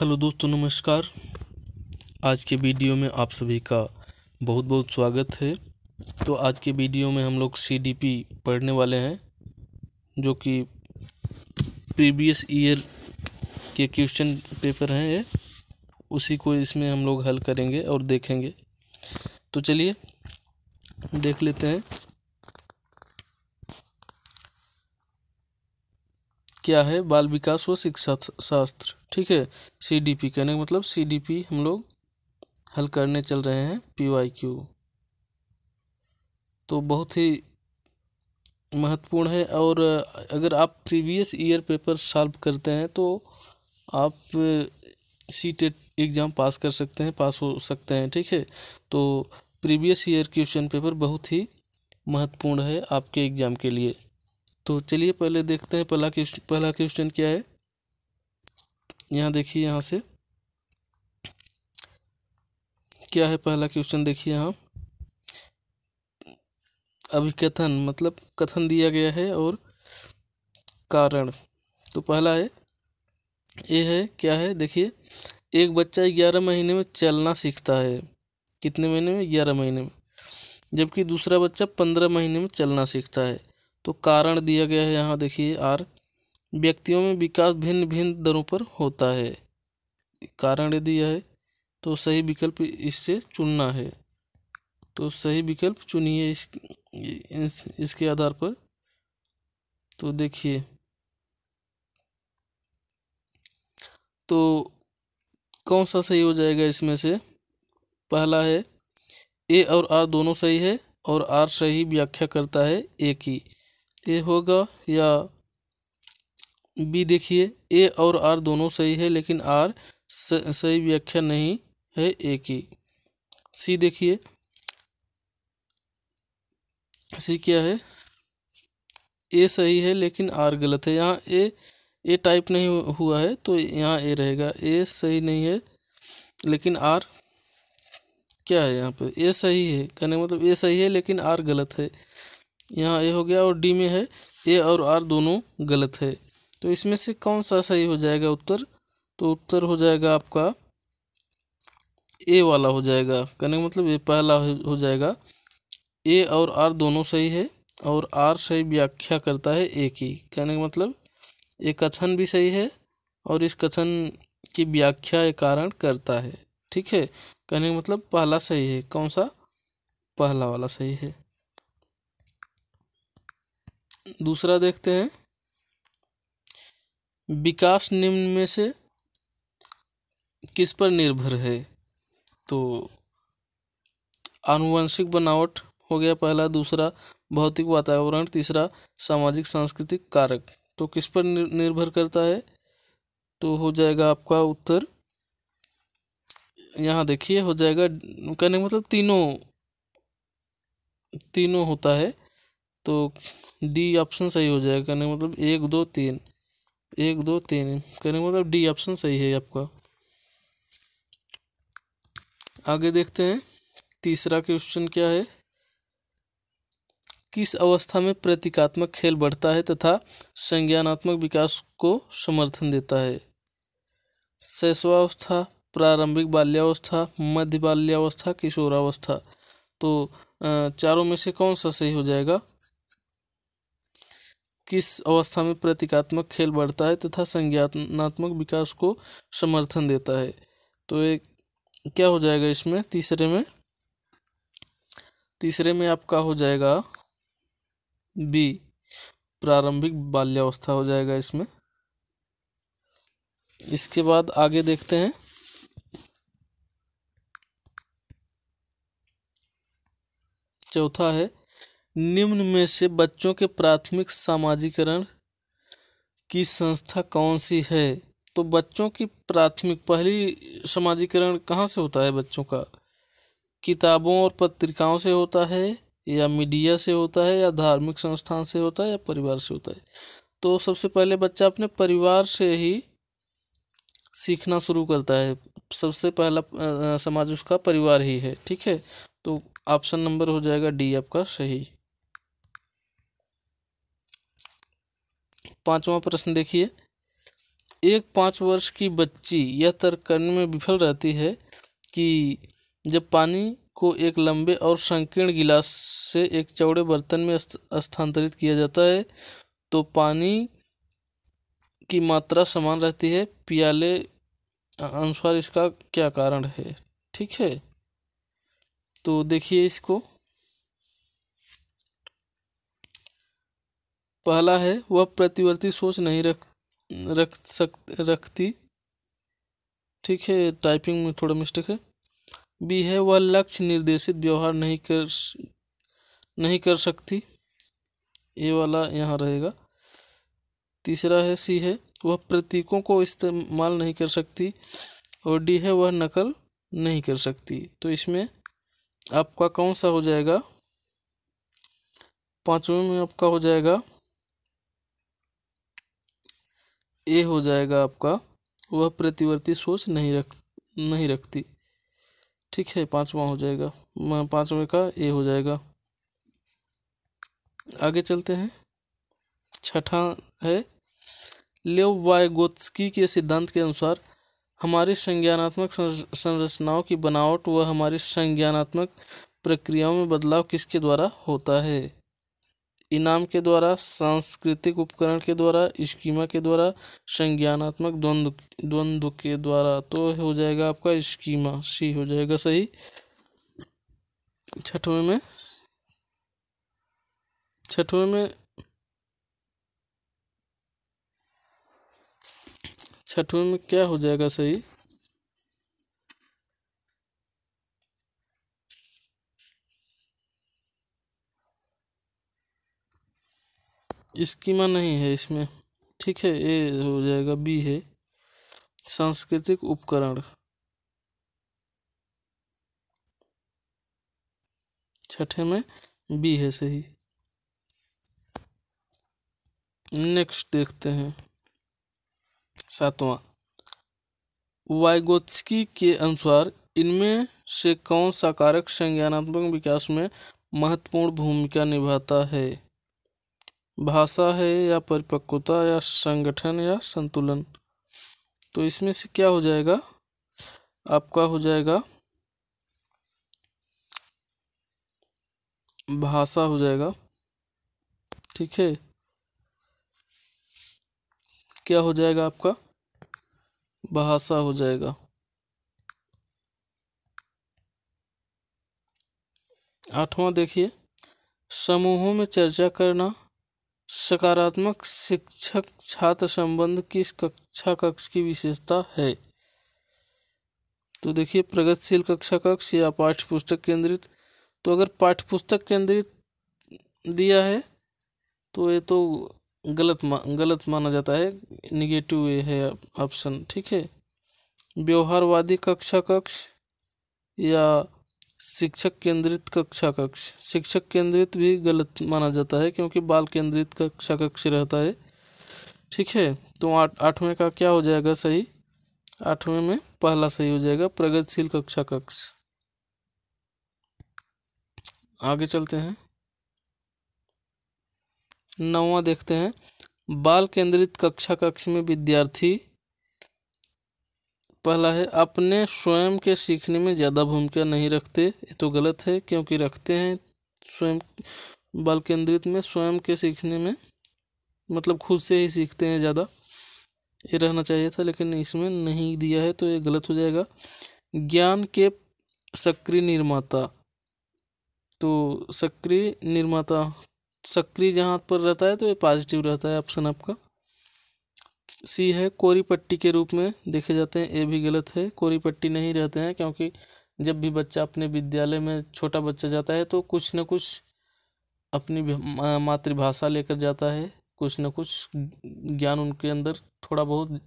hello दोस्तों नमस्कार आज के वीडियो में आप सभी का बहुत बहुत स्वागत है तो आज के वीडियो में हम लोग सीडीपी पढ़ने वाले हैं जो कि प्रीवियस ईयर के क्वेश्चन पेपर हैं ये उसी को इसमें हम लोग हल करेंगे और देखेंगे तो चलिए देख लेते हैं क्या है बाल विकास व शिक्षा शास्त्र ठीक है सी डी पी कहने का मतलब सी डी पी हम लोग हल करने चल रहे हैं पी वाई क्यू तो बहुत ही महत्वपूर्ण है और अगर आप प्रीवियस ईयर पेपर सॉल्व करते हैं तो आप सी टेट एग्ज़ाम पास कर सकते हैं पास हो सकते हैं ठीक है तो प्रीवियस ईयर क्वेश्चन पेपर बहुत ही महत्वपूर्ण है आपके एग्ज़ाम के लिए तो चलिए पहले देखते हैं पहला क्वेश्चन पहला क्वेश्चन क्या है यहाँ देखिए यहाँ से क्या है पहला क्वेश्चन देखिए यहाँ अभिकथन मतलब कथन दिया गया है और कारण तो पहला है ये है क्या है देखिए एक बच्चा ग्यारह महीने में चलना सीखता है कितने महीने में ग्यारह महीने में जबकि दूसरा बच्चा पंद्रह महीने में चलना सीखता है तो कारण दिया गया है यहाँ देखिए आर व्यक्तियों में विकास भिन्न भिन्न दरों पर होता है कारण दिया है तो सही विकल्प इससे चुनना है तो सही विकल्प चुनिए इस, इस इसके आधार पर तो देखिए तो कौन सा सही हो जाएगा इसमें से पहला है ए और आर दोनों सही है और आर सही व्याख्या करता है ए की ए होगा या बी देखिए ए और आर दोनों सही है लेकिन आर सही व्याख्या नहीं है ए की सी देखिए सी क्या है ए सही है लेकिन आर गलत है यहाँ ए ए टाइप नहीं हुआ है तो यहाँ ए रहेगा ए सही नहीं है लेकिन आर क्या है यहाँ पे ए सही है कहने मतलब ए सही है लेकिन आर गलत है यहाँ ए हो गया और डी में है ए और आर दोनों गलत है तो इसमें से कौन सा सही हो जाएगा उत्तर तो उत्तर हो जाएगा आपका ए वाला हो जाएगा कहने का मतलब ये पहला हो जाएगा ए और आर दोनों सही है और आर सही व्याख्या करता है ए की कहने का मतलब ये कथन भी सही है और इस कथन की व्याख्या कारण करता है ठीक है कहने का मतलब पहला सही है कौन सा पहला वाला सही है दूसरा देखते हैं विकास निम्न में से किस पर निर्भर है तो आनुवंशिक बनावट हो गया पहला दूसरा भौतिक वातावरण तीसरा सामाजिक सांस्कृतिक कारक तो किस पर निर्भर करता है तो हो जाएगा आपका उत्तर यहाँ देखिए हो जाएगा कहने मतलब तीनों तीनों होता है तो डी ऑप्शन सही हो जाएगा कहने मतलब एक दो तीन एक दो तीन कहने मतलब डी ऑप्शन सही है आपका आगे देखते हैं तीसरा क्वेश्चन क्या है किस अवस्था में प्रतीकात्मक खेल बढ़ता है तथा संज्ञानात्मक विकास को समर्थन देता है शैशवावस्था प्रारंभिक बाल्यावस्था मध्य बाल्यावस्था किशोरावस्था तो चारों में से कौन सा सही हो जाएगा किस अवस्था में प्रतीकात्मक खेल बढ़ता है तथा संज्ञानात्मक विकास को समर्थन देता है तो एक क्या हो जाएगा इसमें तीसरे में तीसरे में आपका हो जाएगा बी प्रारंभिक बाल्यावस्था हो जाएगा इसमें इसके बाद आगे देखते हैं चौथा है निम्न में से बच्चों के प्राथमिक सामाजिकरण की संस्था कौन सी है तो बच्चों की प्राथमिक पहली समाजीकरण कहाँ से होता है बच्चों का किताबों और पत्रिकाओं से होता है या मीडिया से होता है या धार्मिक संस्थान से होता है या परिवार से होता है तो सबसे पहले बच्चा अपने परिवार से ही सीखना शुरू करता है सबसे पहला समाज उसका परिवार ही है ठीक है तो ऑप्शन नंबर हो जाएगा डी आपका सही पाँचवा प्रश्न देखिए एक पाँच वर्ष की बच्ची यह तर्क करने में विफल रहती है कि जब पानी को एक लंबे और संकीर्ण गिलास से एक चौड़े बर्तन में स्थानांतरित किया जाता है तो पानी की मात्रा समान रहती है पियाले अनुसार इसका क्या कारण है ठीक है तो देखिए इसको पहला है वह प्रतिवर्ती सोच नहीं रख रख सक रखती ठीक है टाइपिंग में थोड़ा मिस्टेक है बी है वह लक्ष्य निर्देशित व्यवहार नहीं कर नहीं कर सकती ये वाला यहाँ रहेगा तीसरा है सी है वह प्रतीकों को इस्तेमाल नहीं कर सकती और डी है वह नकल नहीं कर सकती तो इसमें आपका कौन सा हो जाएगा पाँचवें में आपका हो जाएगा ए हो जाएगा आपका वह प्रतिवर्ती सोच नहीं रख नहीं रखती ठीक है पांचवा हो जाएगा पांचवें का ए हो जाएगा आगे चलते हैं छठा है लेव वायगोत्स्की के सिद्धांत के अनुसार हमारी संज्ञानात्मक संरचनाओं की बनावट व हमारी संज्ञानात्मक प्रक्रियाओं में बदलाव किसके द्वारा होता है इनाम के द्वारा सांस्कृतिक उपकरण के द्वारा स्कीमा के द्वारा संज्ञानात्मक द्वंद्व द्वंद्व के द्वारा तो हो जाएगा आपका स्कीमा सी हो जाएगा सही छठवें में छठवें में छठवें में क्या हो जाएगा सही स्कीमा नहीं है इसमें ठीक है ए हो जाएगा बी है सांस्कृतिक उपकरण छठे में बी है सही नेक्स्ट देखते हैं सातवां वाइगोत्स्की के अनुसार इनमें से कौन सा कारक संज्ञानात्मक विकास में महत्वपूर्ण भूमिका निभाता है भाषा है या परिपक्वता या संगठन या संतुलन तो इसमें से क्या हो जाएगा आपका हो जाएगा भाषा हो जाएगा ठीक है क्या हो जाएगा आपका भाषा हो जाएगा आठवां देखिए समूहों में चर्चा करना सकारात्मक शिक्षक छात्र संबंध किस कक्षा कक्ष की विशेषता है तो देखिए प्रगतिशील कक्षा कक्ष या पाठ्य पुस्तक केंद्रित तो अगर पाठ्य पुस्तक केंद्रित दिया है तो ये तो गलत मा, गलत माना जाता है निगेटिव ये है ऑप्शन ठीक है व्यवहारवादी कक्षा कक्ष या शिक्षक केंद्रित कक्षा कक्ष शिक्षक केंद्रित भी गलत माना जाता है क्योंकि बाल केंद्रित कक्षा कक्ष रहता है ठीक है तो आठ आठवें का क्या हो जाएगा सही आठवें में पहला सही हो जाएगा प्रगतिशील कक्षा कक्ष आगे चलते हैं नौवा देखते हैं बाल केंद्रित कक्षा कक्ष में विद्यार्थी पहला है अपने स्वयं के सीखने में ज़्यादा भूमिका नहीं रखते ये तो गलत है क्योंकि रखते हैं स्वयं बाल केंद्रित में स्वयं के सीखने में मतलब खुद से ही सीखते हैं ज़्यादा ये रहना चाहिए था लेकिन इसमें नहीं दिया है तो ये गलत हो जाएगा ज्ञान के सक्रिय निर्माता तो सक्रिय निर्माता सक्रिय जहाँ पर रहता है तो ये पॉजिटिव रहता है ऑप्शन आपका सी है कोरी पट्टी के रूप में देखे जाते हैं ए भी गलत है कोरी पट्टी नहीं रहते हैं क्योंकि जब भी बच्चा अपने विद्यालय में छोटा बच्चा जाता है तो कुछ न कुछ अपनी मातृभाषा लेकर जाता है कुछ न कुछ ज्ञान उनके अंदर थोड़ा बहुत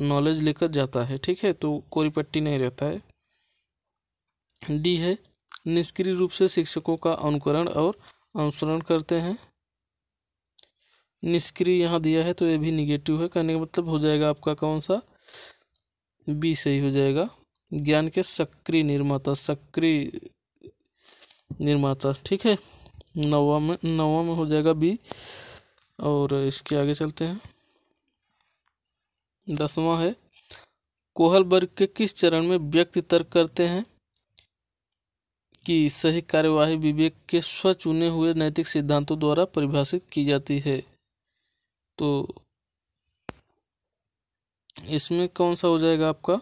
नॉलेज लेकर जाता है ठीक है तो कोरी पट्टी नहीं रहता है डी है निष्क्रिय रूप से शिक्षकों का अनुकरण और अनुसरण करते हैं निष्क्रिय यहाँ दिया है तो ये भी निगेटिव है कहने का मतलब हो जाएगा आपका कौन सा बी सही हो जाएगा ज्ञान के सक्रिय निर्माता सक्रिय निर्माता ठीक है नवा में नवा में हो जाएगा बी और इसके आगे चलते हैं दसवां है कोहल वर्ग के किस चरण में व्यक्ति तर्क करते हैं कि सही कार्यवाही विवेक के स्व चुने हुए नैतिक सिद्धांतों द्वारा परिभाषित की जाती है तो इसमें कौन सा हो जाएगा आपका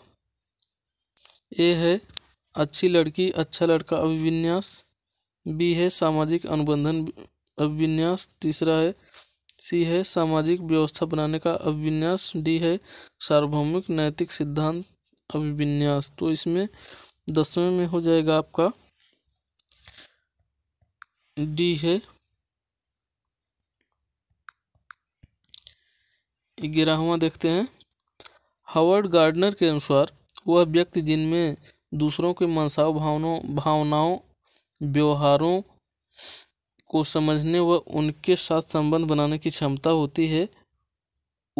ए है अच्छी लड़की अच्छा लड़का अभिविन्यास बी है सामाजिक अनुबंधन अभिविन्यास तीसरा है सी है सामाजिक व्यवस्था बनाने का अभिविन्यास डी है सार्वभौमिक नैतिक सिद्धांत अभिविन्यास तो इसमें दसवें में हो जाएगा आपका डी है ग्यारहवा देखते हैं हवर्ड गार्डनर के अनुसार वह व्यक्ति जिनमें दूसरों के मनसाव भावनों भावनाओं व्यवहारों को समझने व उनके साथ संबंध बनाने की क्षमता होती है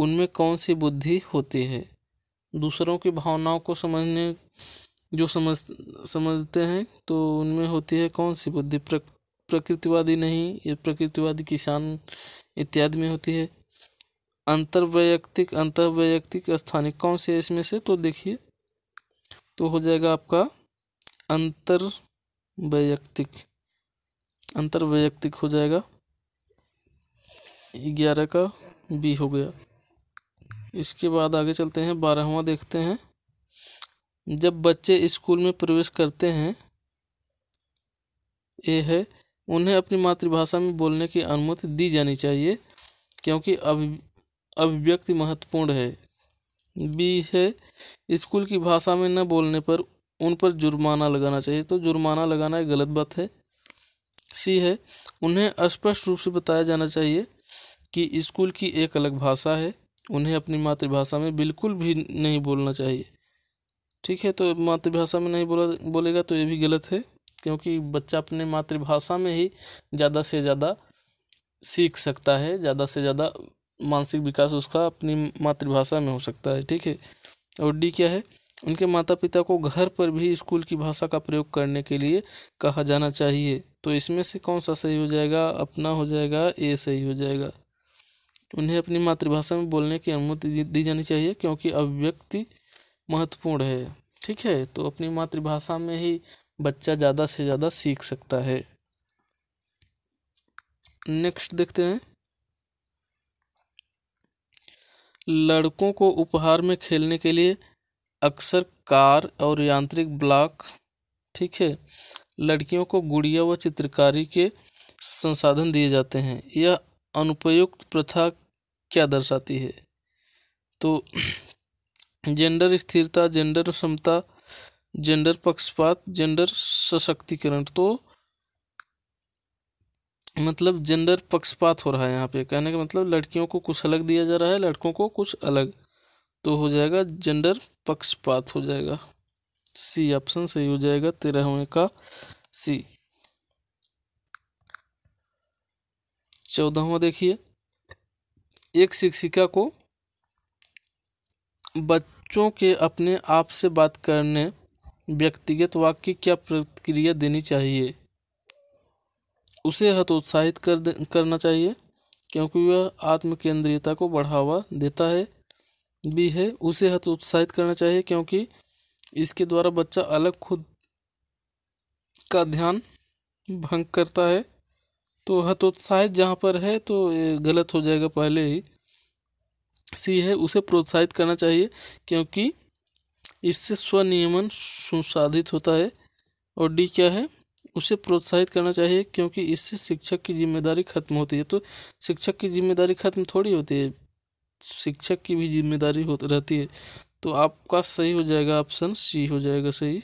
उनमें कौन सी बुद्धि होती है दूसरों की भावनाओं को समझने जो समझ समझते हैं तो उनमें होती है कौन सी बुद्धि प्रकृतिवादी नहीं ये प्रकृतिवादी किसान इत्यादि में होती है अंतर्वैयक्तिक अंतर्वैयक्तिक स्थानिक कौन से इसमें से तो देखिए तो हो जाएगा आपका अंतर्वैयक्तिक वैयक्तिक हो जाएगा ग्यारह का बी हो गया इसके बाद आगे चलते हैं बारहवा देखते हैं जब बच्चे स्कूल में प्रवेश करते हैं ए है उन्हें अपनी मातृभाषा में बोलने की अनुमति दी जानी चाहिए क्योंकि अभी अभिव्यक्ति महत्वपूर्ण है बी है स्कूल की भाषा में न बोलने पर उन पर जुर्माना लगाना चाहिए तो जुर्माना लगाना एक गलत बात है सी है उन्हें स्पष्ट रूप से बताया जाना चाहिए कि स्कूल की एक अलग भाषा है उन्हें अपनी मातृभाषा में बिल्कुल भी नहीं बोलना चाहिए ठीक है तो मातृभाषा में नहीं बोला बोलेगा तो ये भी गलत है क्योंकि बच्चा अपने मातृभाषा में ही ज़्यादा से ज़्यादा सीख सकता है ज़्यादा से ज़्यादा मानसिक विकास उसका अपनी मातृभाषा में हो सकता है ठीक है और डी क्या है उनके माता पिता को घर पर भी स्कूल की भाषा का प्रयोग करने के लिए कहा जाना चाहिए तो इसमें से कौन सा सही हो जाएगा अपना हो जाएगा ए सही हो जाएगा उन्हें अपनी मातृभाषा में बोलने की अनुमति दी जानी चाहिए क्योंकि अभिव्यक्ति महत्वपूर्ण है ठीक है तो अपनी मातृभाषा में ही बच्चा ज़्यादा से ज़्यादा सीख सकता है नेक्स्ट देखते हैं लड़कों को उपहार में खेलने के लिए अक्सर कार और यांत्रिक ब्लॉक ठीक है लड़कियों को गुड़िया व चित्रकारी के संसाधन दिए जाते हैं यह अनुपयुक्त प्रथा क्या दर्शाती है तो जेंडर स्थिरता जेंडर क्षमता जेंडर पक्षपात जेंडर सशक्तिकरण तो मतलब जेंडर पक्षपात हो रहा है यहाँ पे कहने का मतलब लड़कियों को कुछ अलग दिया जा रहा है लड़कों को कुछ अलग तो हो जाएगा जेंडर पक्षपात हो जाएगा सी ऑप्शन सही हो जाएगा तेरहवें का सी चौदहवा देखिए एक शिक्षिका को बच्चों के अपने आप से बात करने व्यक्तिगत वाक्य क्या प्रतिक्रिया देनी चाहिए उसे हतोत्साहित कर करना चाहिए क्योंकि वह आत्म केंद्रीयता को बढ़ावा देता है भी है उसे हतोत्साहित करना चाहिए क्योंकि इसके द्वारा बच्चा अलग खुद का ध्यान भंग करता है तो हतोत्साहित जहाँ पर है तो गलत हो जाएगा पहले ही सी है उसे प्रोत्साहित करना चाहिए क्योंकि इससे स्वनियमन संसाधित होता है और डी क्या है उसे प्रोत्साहित करना चाहिए क्योंकि इससे शिक्षक की जिम्मेदारी खत्म होती है तो शिक्षक की जिम्मेदारी खत्म थोड़ी होती है शिक्षक की भी जिम्मेदारी हो रहती है तो आपका सही हो जाएगा ऑप्शन सी हो जाएगा सही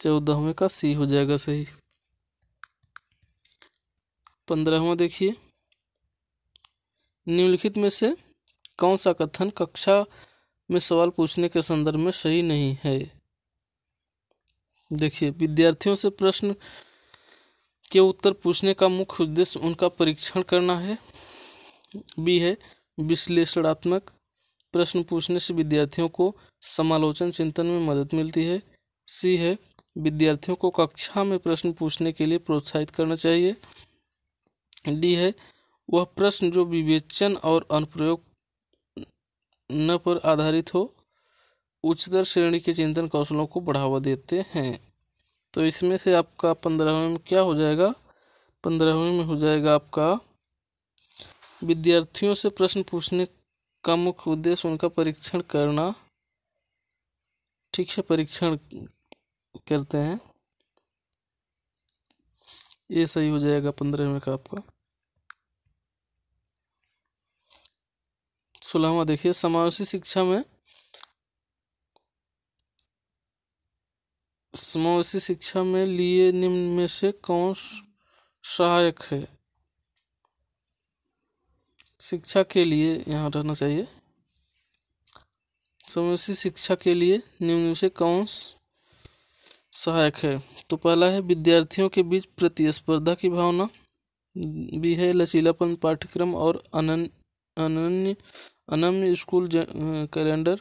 चौदहवें का सी हो जाएगा सही पंद्रहवा देखिए निम्नलिखित में से कौन सा कथन कक्षा में सवाल पूछने के संदर्भ में सही नहीं है देखिए विद्यार्थियों से प्रश्न के उत्तर पूछने का मुख्य उद्देश्य उनका परीक्षण करना है बी है विश्लेषणात्मक प्रश्न पूछने से विद्यार्थियों को समालोचन चिंतन में मदद मिलती है सी है विद्यार्थियों को कक्षा में प्रश्न पूछने के लिए प्रोत्साहित करना चाहिए डी है वह प्रश्न जो विवेचन और अनुप्रयोग न पर आधारित हो उच्चतर श्रेणी के चिंतन कौशलों को बढ़ावा देते हैं तो इसमें से आपका पंद्रहवें में क्या हो जाएगा पंद्रहवें में हो जाएगा आपका विद्यार्थियों से प्रश्न पूछने का मुख्य उद्देश्य उनका परीक्षण करना ठीक से परीक्षण करते हैं ये सही हो जाएगा पंद्रहवें का आपका सोलहवा देखिए समावेशी शिक्षा में समावेशी शिक्षा में लिए निम्न में से कौन सहायक है शिक्षा के लिए यहाँ रहना चाहिए समावेशी शिक्षा के लिए निम्न में से कौन सहायक है तो पहला है विद्यार्थियों के बीच प्रतिस्पर्धा की भावना भी है लचीलापन पाठ्यक्रम और अनन्य अनन्य अनम्य स्कूल कैलेंडर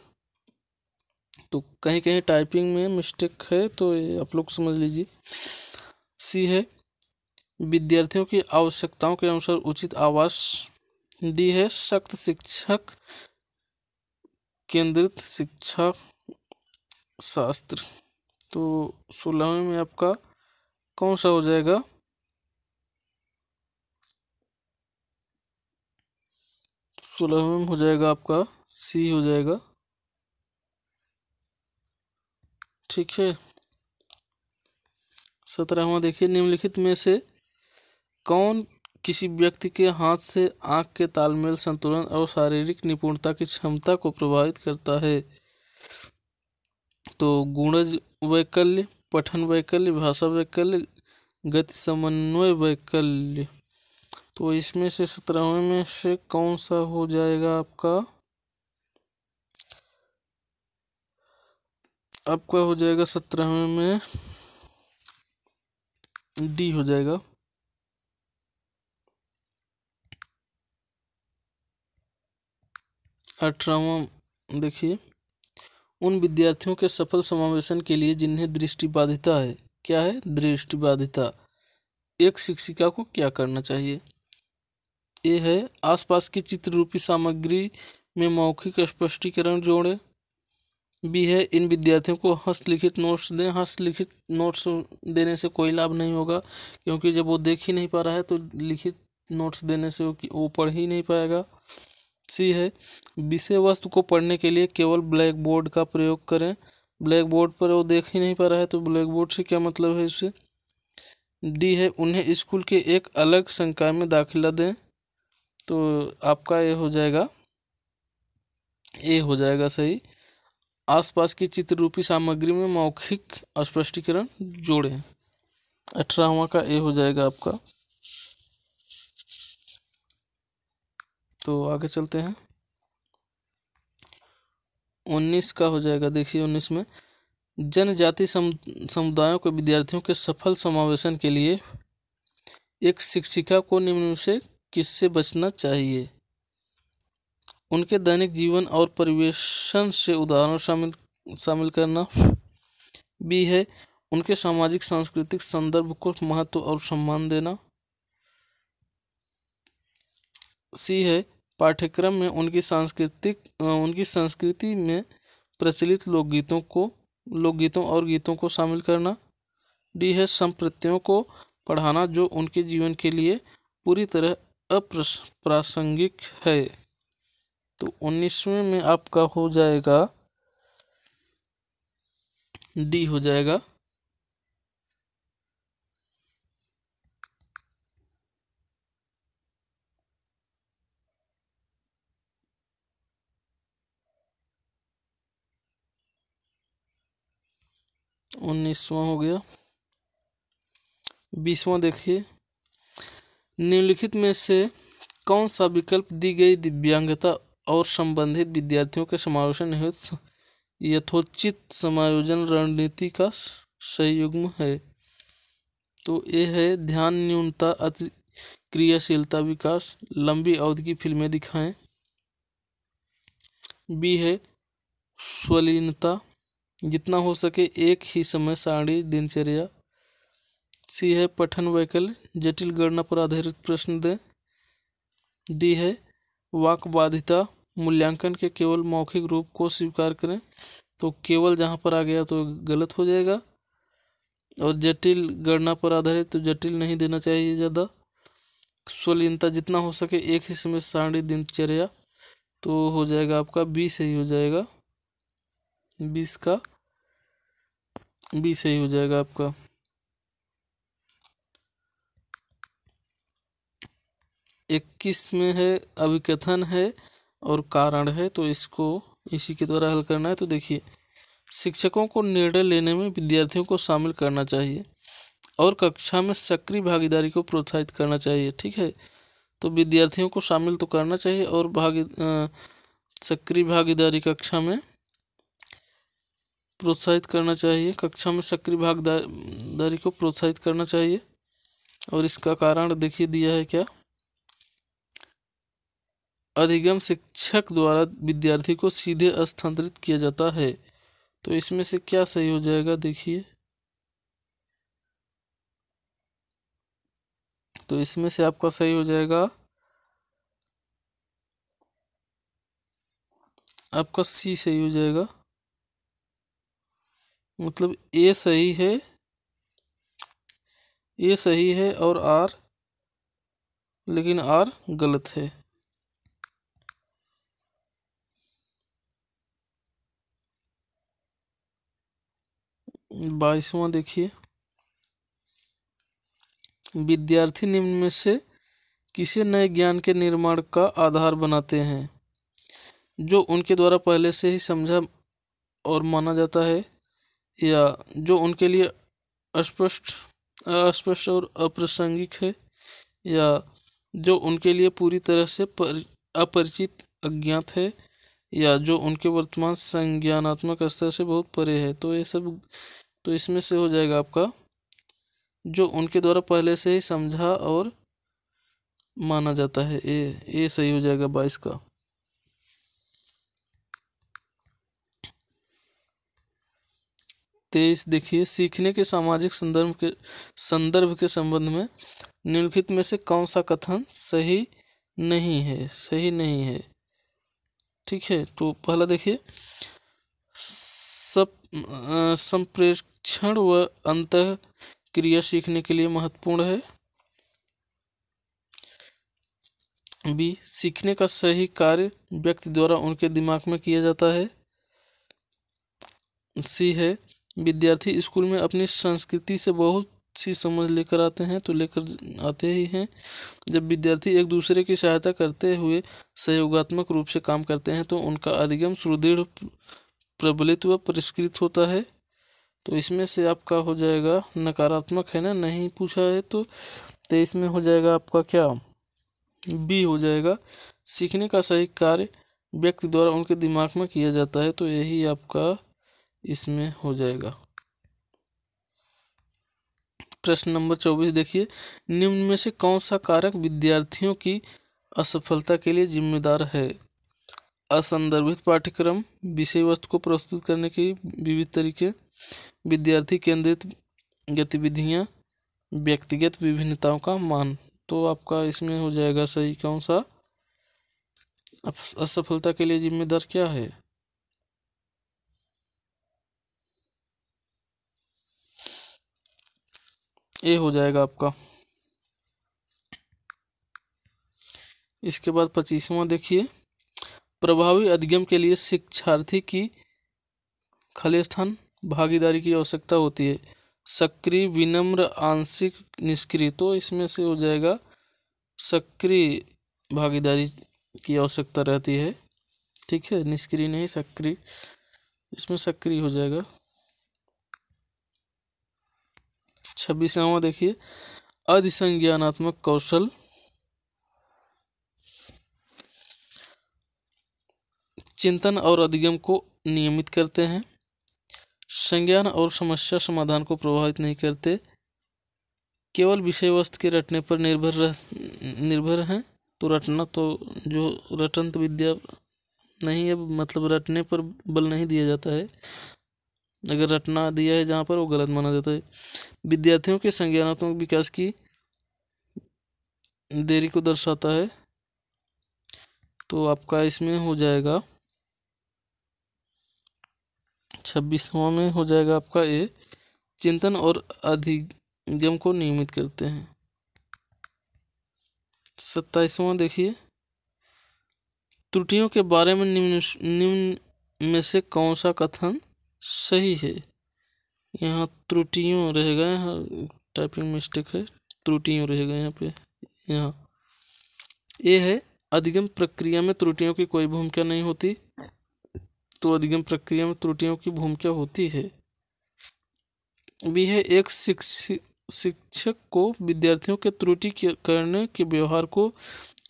तो कहीं कहीं टाइपिंग में मिस्टेक है तो आप लोग समझ लीजिए सी है विद्यार्थियों की आवश्यकताओं के अनुसार उचित आवास डी है सख्त शिक्षक केंद्रित शिक्षा शास्त्र तो सोलहवें में आपका कौन सा हो जाएगा सोलहवें में हो जाएगा आपका सी हो जाएगा ठीक है सत्रहवा देखिए निम्नलिखित में से कौन किसी व्यक्ति के हाथ से आँख के तालमेल संतुलन और शारीरिक निपुणता की क्षमता को प्रभावित करता है तो गुणज वैकल्य पठन वैकल्य भाषा वैकल्य गति समन्वय वैकल्य तो इसमें से सत्रहवें में से कौन सा हो जाएगा आपका आपका हो जाएगा सत्रहवें में डी हो जाएगा अठारहवा देखिए उन विद्यार्थियों के सफल समावेशन के लिए जिन्हें दृष्टिबाधिता है क्या है दृष्टिबाधिता एक शिक्षिका को क्या करना चाहिए ए है आसपास की चित्र रूपी सामग्री में मौखिक स्पष्टीकरण जोड़ें भी है इन विद्यार्थियों को हस्तलिखित नोट्स दें हस्तलिखित नोट्स देने से कोई लाभ नहीं होगा क्योंकि जब वो देख ही नहीं पा रहा है तो लिखित नोट्स देने से वो पढ़ ही नहीं पाएगा सी है विषय वस्तु को पढ़ने के लिए केवल ब्लैक बोर्ड का प्रयोग करें ब्लैक बोर्ड पर वो देख ही नहीं पा रहा है तो ब्लैक बोर्ड से क्या मतलब है इससे डी है उन्हें स्कूल के एक अलग संकाय में दाखिला दें तो आपका ये हो जाएगा ए हो जाएगा सही आसपास की चित्र रूपी सामग्री में मौखिक स्पष्टीकरण जोड़े अठारहवा का ए हो जाएगा आपका तो आगे चलते हैं उन्नीस का हो जाएगा देखिए उन्नीस में जनजाति समुदायों के विद्यार्थियों के सफल समावेशन के लिए एक शिक्षिका को निम्न से किससे बचना चाहिए उनके दैनिक जीवन और परिवेशन से उदाहरण शामिल शामिल करना भी है उनके सामाजिक सांस्कृतिक संदर्भ को महत्व और सम्मान देना सी है पाठ्यक्रम में उनकी सांस्कृतिक उनकी संस्कृति में प्रचलित लोकगीतों को लोकगीतों और गीतों को शामिल करना डी है संप्रतियों को पढ़ाना जो उनके जीवन के लिए पूरी तरह अप्रासंगिक है तो उन्नीसवें में आपका हो जाएगा डी हो जाएगा उन्नीसवा हो गया बीसवा देखिए निम्नलिखित में से कौन सा विकल्प दी गई दिव्यांगता और संबंधित विद्यार्थियों के समावेशन हेतु यथोचित समायोजन रणनीति का संयुग्म है तो ये है ध्यान न्यूनता अति क्रियाशीलता विकास लंबी अवधि की फिल्में दिखाएं बी है स्वलीनता जितना हो सके एक ही समय सारणी दिनचर्या सी है पठन वैकल्य जटिल गणना पर आधारित प्रश्न दें डी है वाक बाधिता मूल्यांकन के केवल मौखिक रूप को स्वीकार करें तो केवल जहाँ पर आ गया तो गलत हो जाएगा और जटिल गणना पर आधारित तो जटिल नहीं देना चाहिए ज़्यादा स्वलीनता जितना हो सके एक ही समय सारणी दिनचर्या तो हो जाएगा आपका बी सही हो जाएगा बीस का बी सही हो जाएगा आपका इक्कीस में है अभिकथन है और कारण है तो इसको इसी के द्वारा हल करना है तो देखिए शिक्षकों को निर्णय लेने में विद्यार्थियों को शामिल करना चाहिए और कक्षा में सक्रिय भागीदारी को प्रोत्साहित करना चाहिए ठीक है तो विद्यार्थियों को शामिल तो करना चाहिए और भागी सक्रिय भागीदारी कक्षा में प्रोत्साहित करना चाहिए कक्षा में सक्रिय भागीदारी को प्रोत्साहित करना चाहिए और इसका कारण देखिए दिया है क्या अधिगम शिक्षक द्वारा विद्यार्थी को सीधे स्थानांतरित किया जाता है तो इसमें से क्या सही हो जाएगा देखिए तो इसमें से आपका सही हो जाएगा आपका सी सही हो जाएगा मतलब ए सही है ए सही है और आर लेकिन आर गलत है बाईसवा देखिए विद्यार्थी निम्न में से किसे नए ज्ञान के निर्माण का आधार बनाते हैं जो उनके द्वारा पहले से ही समझा और माना जाता है या जो उनके लिए अस्पष्ट अस्पष्ट और अप्रासंगिक है या जो उनके लिए पूरी तरह से पर, अपरिचित अज्ञात है या जो उनके वर्तमान संज्ञानात्मक स्तर से बहुत परे है तो ये सब तो इसमें से हो जाएगा आपका जो उनके द्वारा पहले से ही समझा और माना जाता है ए ए सही हो जाएगा बाईस का तेईस देखिए सीखने के सामाजिक संदर्भ के संदर्भ के संबंध में निम्नलिखित में से कौन सा कथन सही नहीं है सही नहीं है ठीक है तो पहला देखिए सब संप्रेषक क्षण व अंत क्रिया सीखने के लिए महत्वपूर्ण है बी सीखने का सही कार्य व्यक्ति द्वारा उनके दिमाग में किया जाता है सी है विद्यार्थी स्कूल में अपनी संस्कृति से बहुत सी समझ लेकर आते हैं तो लेकर आते ही हैं जब विद्यार्थी एक दूसरे की सहायता करते हुए सहयोगात्मक रूप से काम करते हैं तो उनका अधिगम सुदृढ़ प्रबलित व परिष्कृत होता है तो इसमें से आपका हो जाएगा नकारात्मक है ना नहीं पूछा है तो तेईस तो में हो जाएगा आपका क्या बी हो जाएगा सीखने का सही कार्य व्यक्ति द्वारा उनके दिमाग में किया जाता है तो यही आपका इसमें हो जाएगा प्रश्न नंबर चौबीस देखिए निम्न में से कौन सा कारक विद्यार्थियों की असफलता के लिए जिम्मेदार है असंदर्भित पाठ्यक्रम विषय वस्तु को प्रस्तुत करने के विविध तरीके विद्यार्थी केंद्रित गतिविधियाँ व्यक्तिगत विभिन्नताओं का मान तो आपका इसमें हो जाएगा सही कौन सा असफलता के लिए जिम्मेदार क्या है ए हो जाएगा आपका इसके बाद पच्चीसवा देखिए प्रभावी अधिगम के लिए शिक्षार्थी की खलेस्थान भागीदारी की आवश्यकता होती है सक्रिय विनम्र आंशिक निष्क्रिय तो इसमें से हो जाएगा सक्रिय भागीदारी की आवश्यकता रहती है ठीक है निष्क्रिय नहीं सक्रिय इसमें सक्रिय हो जाएगा छब्बीसवा देखिए अधिसंज्ञानात्मक कौशल चिंतन और अधिगम को नियमित करते हैं संज्ञान और समस्या समाधान को प्रभावित नहीं करते केवल विषय वस्तु के रटने पर निर्भर रह निर्भर हैं तो रटना तो जो रटन तो विद्या नहीं है मतलब रटने पर बल नहीं दिया जाता है अगर रटना दिया है जहाँ पर वो गलत माना जाता है विद्यार्थियों के संज्ञानात्मक विकास की देरी को दर्शाता है तो आपका इसमें हो जाएगा छब्बीसवा में हो जाएगा आपका ए चिंतन और अधिगम को नियमित करते हैं सत्ताईसवा देखिए त्रुटियों के बारे में निम्न निम्न में से कौन सा कथन सही है यहाँ त्रुटियों रह गए यहाँ टाइपिंग मिस्टेक है त्रुटियों रहेगा यहाँ पे यहाँ ए है अधिगम प्रक्रिया में त्रुटियों की कोई भूमिका नहीं होती तो अधिगम प्रक्रिया में त्रुटियों की भूमिका होती है भी है एक शिक्षक को विद्यार्थियों के त्रुटि करने के व्यवहार को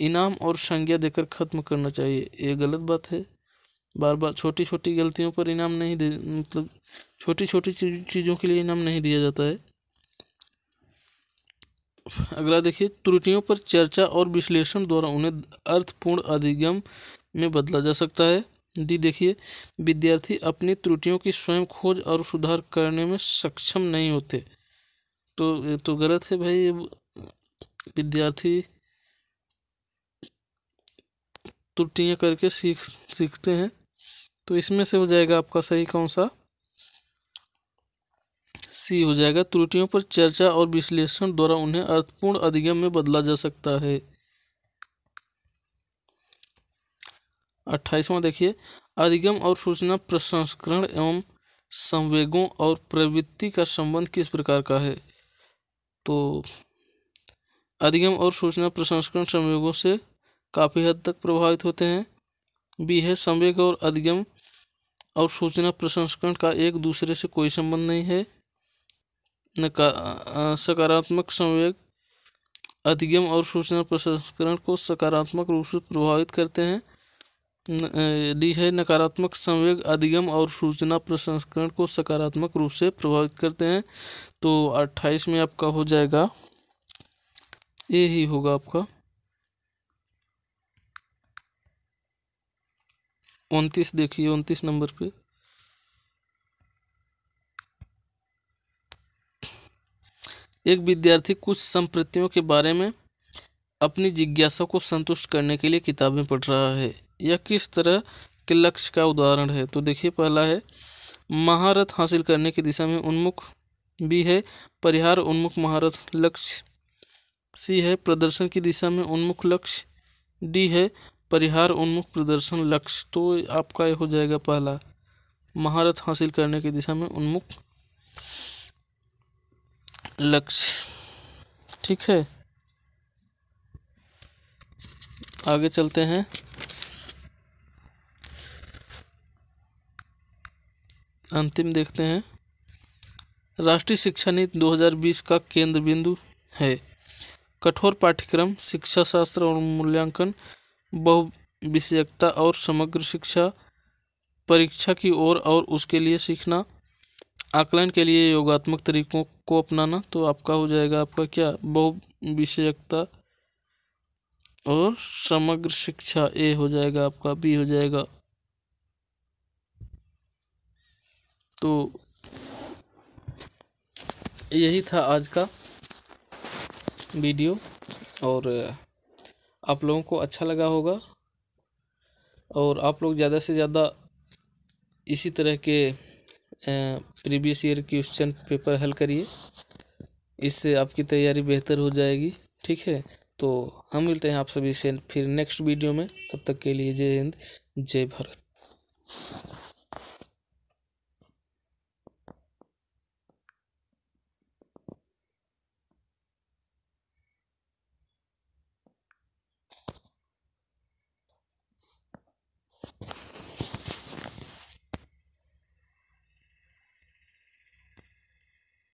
इनाम और संज्ञा देकर खत्म करना चाहिए ये गलत बात है बार बार छोटी छोटी गलतियों पर इनाम नहीं दे मतलब छोटी छोटी चीज़ों के लिए इनाम नहीं दिया जाता है अगला देखिए त्रुटियों पर चर्चा और विश्लेषण द्वारा उन्हें अर्थपूर्ण अधिगम में बदला जा सकता है डी देखिए विद्यार्थी अपनी त्रुटियों की स्वयं खोज और सुधार करने में सक्षम नहीं होते तो ये तो गलत है भाई विद्यार्थी त्रुटियाँ करके सीख सीखते हैं तो इसमें से हो जाएगा आपका सही कौन सा सी हो जाएगा त्रुटियों पर चर्चा और विश्लेषण द्वारा उन्हें अर्थपूर्ण अधिगम में बदला जा सकता है अट्ठाईसवां देखिए अधिगम और सूचना प्रसंस्करण एवं संवेगों और प्रवृत्ति का संबंध किस प्रकार का है तो अधिगम और सूचना प्रसंस्करण संवेगों से काफ़ी हद तक प्रभावित होते हैं बी है संवेग और अधिगम और सूचना प्रसंस्करण का एक दूसरे से कोई संबंध नहीं है सकारात्मक संवेग अधिगम और सूचना प्रसंस्करण को सकारात्मक रूप से प्रभावित करते हैं डी है नकारात्मक संवेग अधिगम और सूचना प्रसंस्करण को सकारात्मक रूप से प्रभावित करते हैं तो अट्ठाईस में आपका हो जाएगा ए ही होगा आपका उनतीस देखिए उनतीस नंबर पे एक विद्यार्थी कुछ संप्रतियों के बारे में अपनी जिज्ञासा को संतुष्ट करने के लिए किताबें पढ़ रहा है यह किस तरह के लक्ष्य का उदाहरण है तो देखिए पहला है महारत हासिल करने की दिशा में उन्मुख बी है परिहार उन्मुख महारत लक्ष्य सी है प्रदर्शन की दिशा में उन्मुख लक्ष्य डी है परिहार उन्मुख प्रदर्शन लक्ष्य तो आपका ये हो जाएगा पहला महारत हासिल करने की दिशा में उन्मुख लक्ष्य ठीक है आगे चलते हैं अंतिम देखते हैं राष्ट्रीय शिक्षा नीति 2020 का केंद्र बिंदु है कठोर पाठ्यक्रम शिक्षा शास्त्र और मूल्यांकन बहु विषयकता और समग्र शिक्षा परीक्षा की ओर और, और उसके लिए सीखना आकलन के लिए योगात्मक तरीकों को अपनाना तो आपका हो जाएगा आपका क्या बहु विषयकता और समग्र शिक्षा ए हो जाएगा आपका बी हो जाएगा तो यही था आज का वीडियो और आप लोगों को अच्छा लगा होगा और आप लोग ज़्यादा से ज़्यादा इसी तरह के प्रीवियस ईयर क्वेश्चन पेपर हल करिए इससे आपकी तैयारी बेहतर हो जाएगी ठीक है तो हम मिलते हैं आप सभी से फिर नेक्स्ट वीडियो में तब तक के लिए जय हिंद जय भारत